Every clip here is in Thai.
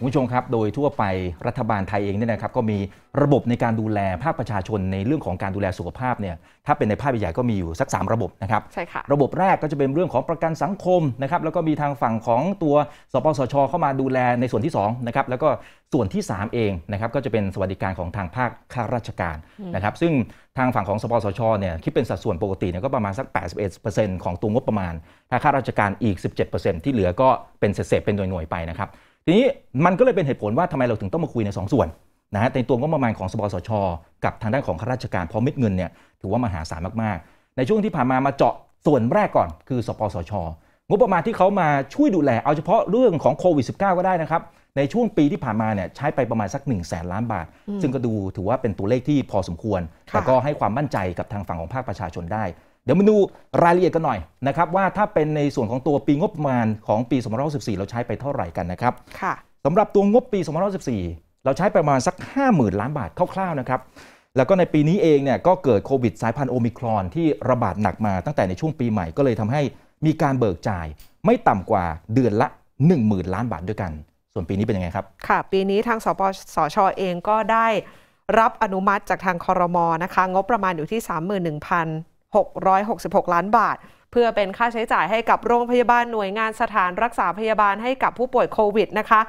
คุณผู้ชมครับโดยทั่วไปรัฐบาลไทยเองเนี่ยนะครับก็มีระบบในการดูแลภาคประชาชนในเรื่องของการดูแลสุขภาพเนี่ยถ้าเป็นในภาพใหญ่ก็มีอยู่สัก3ระบบนะครับใช่ค่ะระบบแรกก็จะเป็นเรื่องของประกันสังคมนะครับแล้วก็มีทางฝั่งของตัวสปสชเข้ามาดูแลในส่วนที่2นะครับแล้วก็ส่วนที่ 3 เองนะครับก็จะเป็นสวัสดิการของทางภาคข้าราชการนะครับซึ่งทางฝั่งของสปสชเนี่ยคิดเป็นสัดส่วนปกติเนี่ยก็ประมาณสัก81%ของตัวงบประมาณ ถ้าข้าราชการอีก17%ที่เหลือก็เป็นเศษเป็นหน่วยๆไปนะครับทีนี้มันก็เลยเป็นเหตุผลว่าทำไมเราถึงต้องมาคุยใน 2 ส่วนนะฮะในตัวงบประมาณของสปสชกับทางด้านของข้าราชการพอเม็ดเงินเนี่ยถือว่ามหาศาลมาก ๆ ในช่วงที่ผ่านมามาเจาะส่วนแรกก่อน คือสปสชงบประมาณที่เขามาช่วยดูแลเอาเฉพาะเรื่องของโควิด -19 ก็ได้นะครับในช่วงปีที่ผ่านมาเนี่ยใช้ไปประมาณสัก1นึ่งแสนล้านบาทซึ่งก็ดูถือว่าเป็นตัวเลขที่พอสมควรแต่ก็ให้ความมั่นใจกับทางฝั่งของภาคประชาชนได้ดี๋ยวมาดูรายละเอียดกันหน่อยนะครับ ว่าถ้าเป็นในส่วนของตัวปีงบประมาณของปี2564เราใช้ไปเท่าไหร่กันนะครับ ค่ะสำหรับตัวงบปี2564เราใช้ไปประมาณสัก 50,000 ล้านบาทคร่าวๆนะครับ แล้วก็ในปีนี้เองเนี่ยก็เกิดโควิดสายพันธุ์โอมิครอน ที่ระบาดหนักมาตั้งแต่ในช่วงปีใหม่ ก็เลยทำให้มีการเบิกจ่าย ไม่ต่ำกว่าเดือนละ 10,000 ล้านบาทด้วยกัน ส่วนปีนี้เป็นยังไงครับค่ะ ปีนี้ทางสปสชอเองก็ได้รับอนุมัติจากทางคอรมอนะคะงบประมาณอยู่ที่ 31,000 666 ล้านบาท เพื่อเป็นค่าใช้จ่ายให้กับโรงพยาบาลหน่วยงานสถานรักษาพยาบาลให้กับผู้ป่วยโควิดนะคะ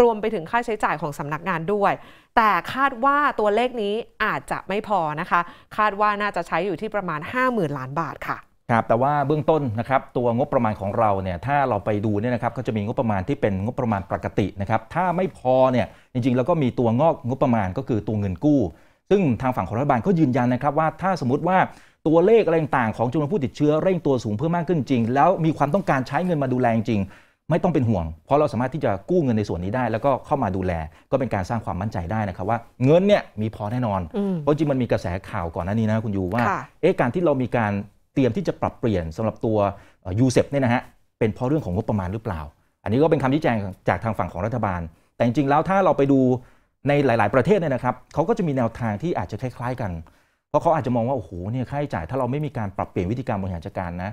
รวมไปถึงค่าใช้จ่ายของสำนักงานด้วย แต่คาดว่าตัวเลขนี้อาจจะไม่พอนะคะคาดว่าน่าจะใช้อยู่ที่ประมาณ 50,000 ล้านบาทค่ะครับแต่ว่าเบื้องต้นนะครับตัวงบประมาณของเราเนี่ยถ้าเราไปดูเนี่ยนะครับก็จะมีงบประมาณที่เป็นงบประมาณปกตินะครับถ้าไม่พอเนี่ยจริงๆแล้วก็มีตัวงอกงบประมาณก็คือตัวเงินกู้ซึ่งทางฝั่งของรัฐบาลก็ยืนยันนะครับว่า ถ้าสมมติว่าตัวเลขอะไรต่างๆของจำนวนผู้ติดเชื้อเร่งตัวสูงเพิ่มมากขึ้นจริง แล้วมีความต้องการใช้เงินมาดูแลจริง ไม่ต้องเป็นห่วงเพราะเราสามารถที่จะกู้เงินในส่วนนี้ได้ แล้วก็เข้ามาดูแลก็เป็นการสร้างความมั่นใจได้นะครับ ว่าเงินเนี่ยมีพอแน่นอนเพราะจริงมันมีกระแสข่าวก่อนหน้านี้นะคุณยูว่า เอ๊ะการที่เรามีการเตรียมที่จะปรับเปลี่ยนสำหรับตัวยูเซปเนี่ยนะฮะเป็นเพราะเรื่องของงบประมาณหรือเปล่า อันนี้ก็เป็นคำชี้แจงจากทางฝั่งของรัฐบาล แต่จริงๆแล้วถ้าเราไปดูในหลาย ๆประเทศเนี่ยนะครับเขาก็จะมีแนวทางที่อาจจะคล้ายๆกันเพราะเขาอาจจะมองว่าโอ้โหเนี่ยค่าใช้จ่ายถ้าเราไม่มีการปรับเปลี่ยนวิธีการบริหารจัดการนะ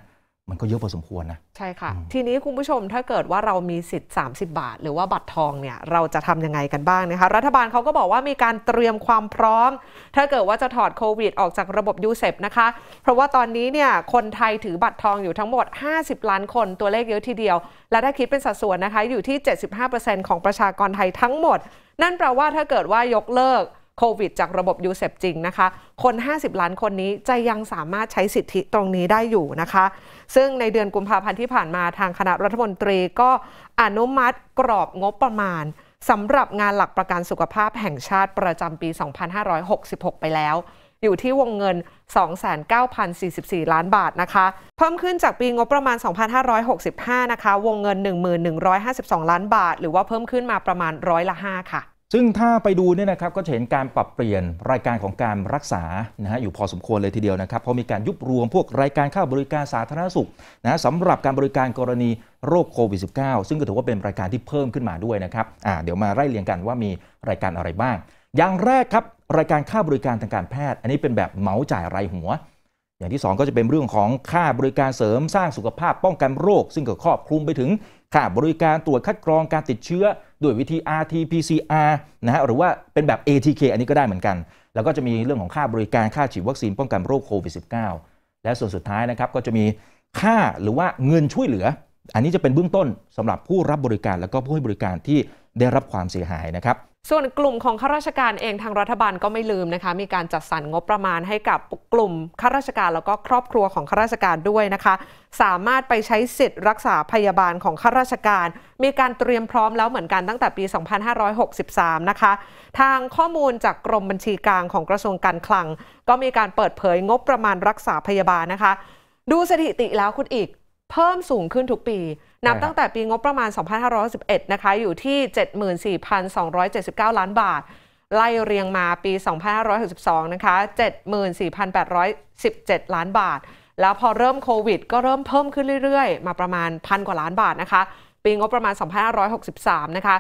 มันก็เยอะพอสมควรนะใช่ค่ะ ทีนี้คุณผู้ชมถ้าเกิดว่าเรามีสิทธิ์ 30 บาท หรือว่าบัตรทองเนี่ยเราจะทํำยังไงกันบ้างนะคะรัฐบาลเขาก็บอกว่ามีการเตรียมความพร้อมถ้าเกิดว่าจะถอดโควิดออกจากระบบยูเซปนะคะเพราะว่าตอนนี้เนี่ยคนไทยถือบัตรทองอยู่ทั้งหมด 50 ล้าน คนตัวเลขเยอะทีเดียว และถ้าคิดเป็นสัดส่วนนะคะอยู่ที่ 75%ของประชากรไทยทั้งหมด นั่นแปลว่าถ้าเกิดว่ายกเลิกโควิดจากระบบยูเซปจริงนะคะคน 50 ล้านคนนี้จะยังสามารถใช้สิทธิตรงนี้ได้อยู่นะคะ ซึ่งในเดือนกุมภาพันธ์ที่ผ่านมาทางคณะรัฐมนตรีก็อนุมัติกรอบงบประมาณสำหรับงานหลักประกันสุขภาพแห่งชาติประจำปี 2566 ไปแล้ว อยู่ที่วงเงิน 29,044 ล้านบาทนะคะ เพิ่มขึ้นจากปีงบประมาณ 2565นะคะวงเงิน 1152 ล้านบาท หรือว่าเพิ่มขึ้นมาประมาณร้อยละ 5 ค่ะซึ่งถ้าไปดูเนี่ยนะครับก็จะเห็นการปรับเปลี่ยนรายการของการรักษานะฮะอยู่พอสมควรเลยทีเดียวนะครับเพราะมีการยุบรวมพวกรายการค่าบริการสาธารณสุขนะสำหรับการบริการกรณีโรคโควิด -19 ซึ่งก็ถือว่าเป็นรายการที่เพิ่มขึ้นมาด้วยนะครับอ่าเดี๋ยวมาไล่เรียงกันว่ามีรายการอะไรบ้าง อย่างแรกครับรายการค่าบริการทางการแพทย์ อันนี้เป็นแบบเหมาจ่ายรายหัว อย่างที่ 2 ก็จะเป็นเรื่องของค่าบริการเสริมสร้างสุขภาพป้องกันโรค ซึ่งก็ครอบคลุมไปถึงค่าบริการตรวจคัดกรองการติดเชื้อด้วยวิธี rt pcr นะฮะ หรือว่าเป็นแบบ atk อันนี้ก็ได้เหมือนกัน แล้วก็จะมีเรื่องของค่าบริการค่าฉีดวัคซีนป้องกันโรคโควิด -19 และส่วนสุดท้ายนะครับก็จะมีค่าหรือว่าเงินช่วยเหลือ อันนี้จะเป็นเบื้องต้นสำหรับผู้รับบริการแล้วก็ผู้ให้บริการที่ได้รับความเสียหายนะครับ ส่วนกลุ่มของข้าราชการเองทางรัฐบาลก็ไม่ลืมนะคะมีการจัดสรรงบประมาณให้กับกลุ่มข้าราชการแล้วก็ครอบครัวของข้าราชการด้วยนะคะ สามารถไปใช้สิทธิ์รักษาพยาบาลของข้าราชการ มีการเตรียมพร้อมแล้วเหมือนกันตั้งแต่ปี 2563 นะคะทางข้อมูลจากกรมบัญชีกลางของกระทรวงการคลัง ก็มีการเปิดเผยงบประมาณรักษาพยาบาลนะคะ ดูสถิติแล้วคุณอีกเพิ่มสูงขึ้นทุกปีนับตั้งแต่ปีงบประมาณ 2511 นะคะ อยู่ที่ 74,279 ล้านบาท ไล่เรียงมาปี 2562 นะคะ 74,817 ล้านบาท แล้วพอเริ่มโควิดก็เริ่มเพิ่มขึ้นเรื่อยๆ มาประมาณพันกว่าล้านบาทนะคะ ปีงบประมาณ 2563 นะคะ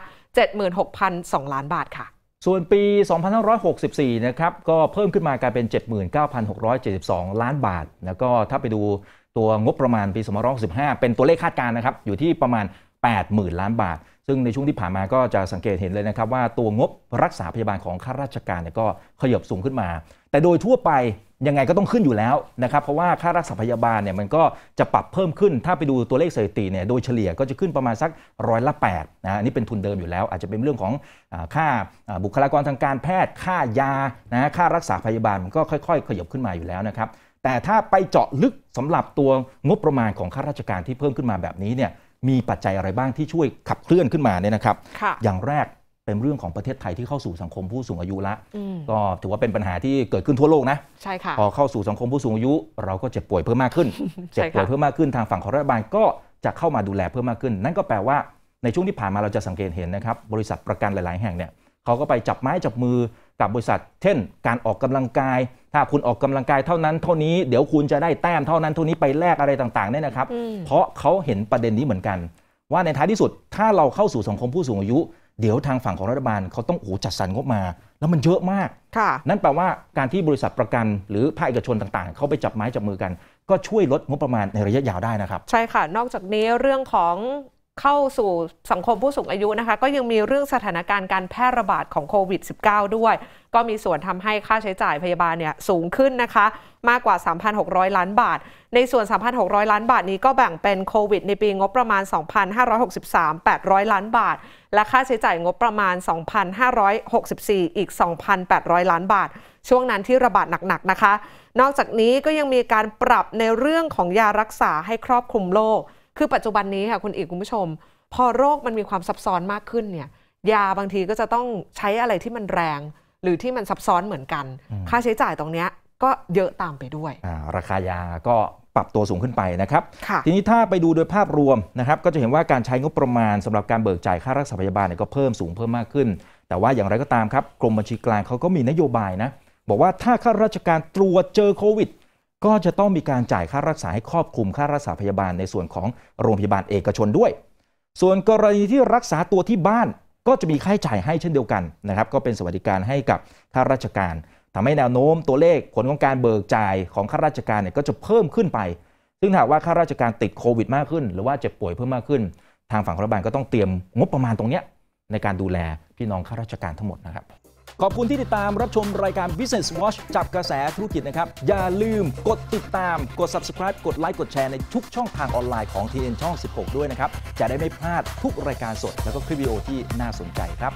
76,002 ล้านบาทค่ะส่วนปี 2564นะครับ ก็เพิ่มขึ้นมากลายเป็น 79,672 ล้านบาท แล้วก็ถ้าไปดูตัวงบประมาณปี2565 เป็นตัวเลขคาดการณ์นะครับ อยู่ที่ประมาณ 80,000 ล้านบาทซึ่งในช่วงที่ผ่านมาก็จะสังเกตเห็นเลยนะครับว่าตัวงบรักษาพยาบาลของข้าราชการเนี่ยก็ขยับสูงขึ้นมา แต่โดยทั่วไปยังไงก็ต้องขึ้นอยู่แล้วนะครับเพราะว่าค่ารักษาพยาบาลเนี่ยมันก็จะปรับเพิ่มขึ้น ถ้าไปดูตัวเลขสถิติเนี่ยโดยเฉลี่ยก็จะขึ้นประมาณสักร้อยละแปดนะนี่เป็นทุนเดิมอยู่แล้ว อาจจะเป็นเรื่องของค่าบุคลากรทางการแพทย์ ค่ายานะค่ารักษาพยาบาลมันก็ค่อยๆขยับขึ้นมาอยู่แล้วนะครับแต่ถ้าไปเจาะลึกสำหรับตัวงบประมาณของข้าราชการที่เพิ่มขึ้นมาแบบนี้เนี่ยมีปัจจัยอะไรบ้างที่ช่วยขับเคลื่อนขึ้นมาเนี่ยนะครับ อย่างแรกเป็นเรื่องของประเทศไทยที่เข้าสู่สังคมผู้สูงอายุละ ก็ถือว่าเป็นปัญหาที่เกิดขึ้นทั่วโลกนะใช่ค่ะพอเข้าสู่สังคมผู้สูงอายุ เราก็เจ็บป่วยเพิ่มมากขึ้น เจ็บป่วยเพิ่มมากขึ้นทางฝั่งของรัฐบาลก็จะเข้ามาดูแลเพิ่มมากขึ้น นั่นก็แปลว่าในช่วงที่ผ่านมาเราจะสังเกตเห็นนะครับ บริษัทประกันหลาย ๆแห่งเนี่ยเขาก็ไปจับไม้จับมือกับบริษัท เช่น การออกกำลังกาย ถ้าคุณออกกำลังกายเท่านั้น เท่านี้ เดี๋ยวคุณจะได้แต้มเท่านั้น เท่านี้ไปแลกอะไรต่างๆ เนี่ยนะครับ เพราะเขาเห็นประเด็นนี้เหมือนกัน ว่าในท้ายที่สุด ถ้าเราเข้าสู่สังคมผู้สูงอายุ เดี๋ยวทางฝั่งของรัฐบาลเขาต้องโอ้จัดสรรงบมา แล้วมันเยอะมาก ค่ะ นั่นแปลว่าการที่บริษัทประกัน หรือภาคเอกชนต่าง ๆ เขาไปจับไม้จับมือกัน ก็ช่วยลดงบประมาณในระยะยาวได้นะครับ ใช่ค่ะ นอกจากนี้เรื่องของเข้าสู่สังคมผู้สูงอายุนะคะ ก็ยังมีเรื่องสถานการณ์การแพร่ระบาดของโควิด -19 ด้วย ก็มีส่วนทำให้ค่าใช้จ่ายพยาบาลเนี่ยสูงขึ้นนะคะ มากกว่า 3,600 ล้านบาท ในส่วน 3,600 ล้านบาทนี้ก็แบ่งเป็นโควิดในปีงบประมาณ 2,563 800 ล้านบาท และค่าใช้จ่ายงบประมาณ 2,564 อีก 2,800 ล้านบาท ช่วงนั้นที่ระบาดหนักๆนะคะ นอกจากนี้ก็ยังมีการปรับในเรื่องของยารักษาให้ครอบคลุมโรคคือปัจจุบันนี้ค่ะคุณอีกคุณผู้ชม พอโรคมันมีความซับซ้อนมากขึ้นเนี่ยยาบางทีก็จะต้องใช้อะไรที่มันแรง หรือที่มันซับซ้อนเหมือนกัน ค่าใช้จ่ายตรงนี้ก็เยอะตามไปด้วย ราคายาก็ปรับตัวสูงขึ้นไปนะครับทีนี้ถ้าไปดูโดยภาพรวมนะครับก็จะเห็นว่าการใช้งบประมาณสำหรับการเบิกจ่ายค่ารักษาพยาบาลเนี่ยก็เพิ่มสูงเพิ่มมากขึ้น แต่ว่าอย่างไรก็ตามครับ กรมบัญชีกลางเขาก็มีนโยบายนะบอกว่าถ้าข้าราชการตรวจเจอโควิดก็จะต้องมีการจ่ายค่ารักษาให้ครอบคลุมค่ารักษาพยาบาล ในส่วนของโรงพยาบาลเอกชนด้วย ส่วนกรณีที่รักษาตัวที่บ้านก็จะมีค่าใช้จ่ายให้เช่นเดียวกันนะครับ ก็เป็นสวัสดิการให้กับข้าราชการ ทำให้แนวโน้มตัวเลข ผลของการเบิกจ่ายของข้าราชการเนี่ยก็จะเพิ่มขึ้นไป ซึ่งหากว่าข้าราชการติดโควิดมากขึ้น หรือว่าเจ็บป่วยเพิ่มมากขึ้น ทางฝั่งรัฐบาลก็ต้องเตรียมงบประมาณตรงนี้ในการดูแลพี่น้องข้าราชการทั้งหมดนะครับขอบคุณที่ติดตามรับชมรายการ Business Watch จับกระแสธุรกิจนะครับ อย่าลืมกดติดตาม กด subscribe กดไลค์ กดแชร์ในทุกช่องทางออนไลน์ของ TN ช่อง 16 ด้วยนะครับ จะได้ไม่พลาดทุกรายการสดแล้วก็คลิปวิดีโอที่น่าสนใจครับ